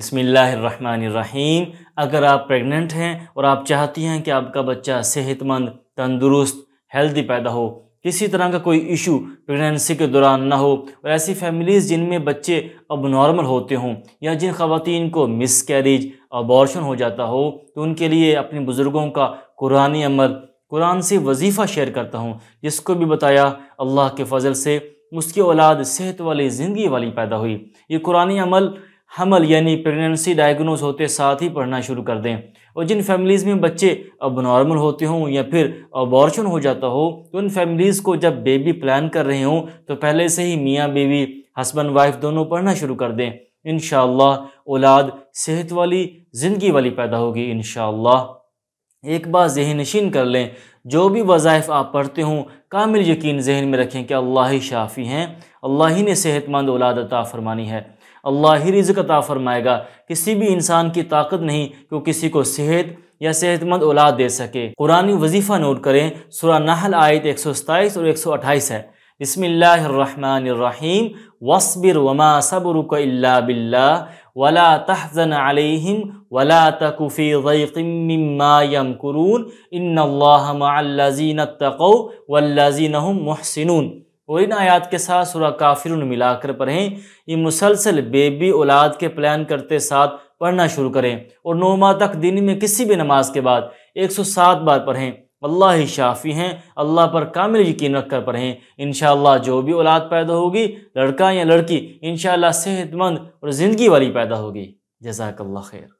بسم اللہ الرحمن الرحیم اگر آپ پریگننٹ ہیں اور آپ چاہتی ہیں کہ آپ کا بچہ صحت مند تندرست ہیلدی پیدا ہو کسی طرح کا کوئی ایشو پریگننسی کے دوران نہ ہو اور ایسی فیملیز جن میں بچے اب نارمل ہوتے ہوں یا جن خواتین کو مس کیریج ابارشن ہو جاتا ہو تو ان کے لیے اپنے بزرگوں کا قرآن عمل قرآن سے وظیفہ شیئر کرتا ہوں جس کو بھی بتایا اللہ کے فضل سے اس کی اولاد صحت والی زندگی والی پیدا ہوئی یہ قرآن عمل حمل یعنی پریگننسی ڈائیگنوز ہوتے ساتھ ہی پڑھنا شروع کر دیں اور جن فیملیز میں بچے اب نارمل ہوتے ہوں یا پھر ابورشن ہو جاتا ہو تو ان فیملیز کو جب بیبی پلان کر رہے ہوں تو پہلے سے ہی میاں بیوی ہسبینڈ وائف دونوں پڑھنا شروع کر دیں انشاءاللہ اولاد صحت والی زندگی والی پیدا ہوگی انشاءاللہ ایک بات ذہن نشین کر لیں جو بھی وظائف آپ پڑھتے ہوں کامل یقین ذہن میں رکھیں کہ اللہ ہی شافی ہیں اللہ ہی نے صحت مند اولاد عطا فرمانی ہے اللہ ہی رزق عطا فرمائے گا کسی بھی انسان کی طاقت نہیں کہ وہ کسی کو صحت یا صحت مند اولاد دے سکے قرآن وظیفہ نوٹ کریں سورہ نحل آیت 127 اور 128 ہے بسم اللہ الرحمن الرحیم وصبر وما صبرک الا باللہ ولا تحزن علیہم ولا تک فی ضیق مما يمکرون ان اللہ مع اللہ اتقوا والذین هم محسنون اور ان آیات کے ساتھ سورہ کافر ملا کر پڑھیں یہ مسلسل بیبی اولاد کے پلان کرتے ساتھ پڑھنا شروع کریں اور نو ماہ تک دن میں کسی بھی نماز کے بعد ایک سو سات بار پڑھیں اللہ ہی شافی ہیں اللہ پر کامل یقین رکھ کر پڑھیں انشاءاللہ جو بھی اولاد پیدا ہوگی لڑکا یا لڑکی انشاءاللہ صحت مند اور زندگی والی پیدا ہوگی جزاک اللہ خیر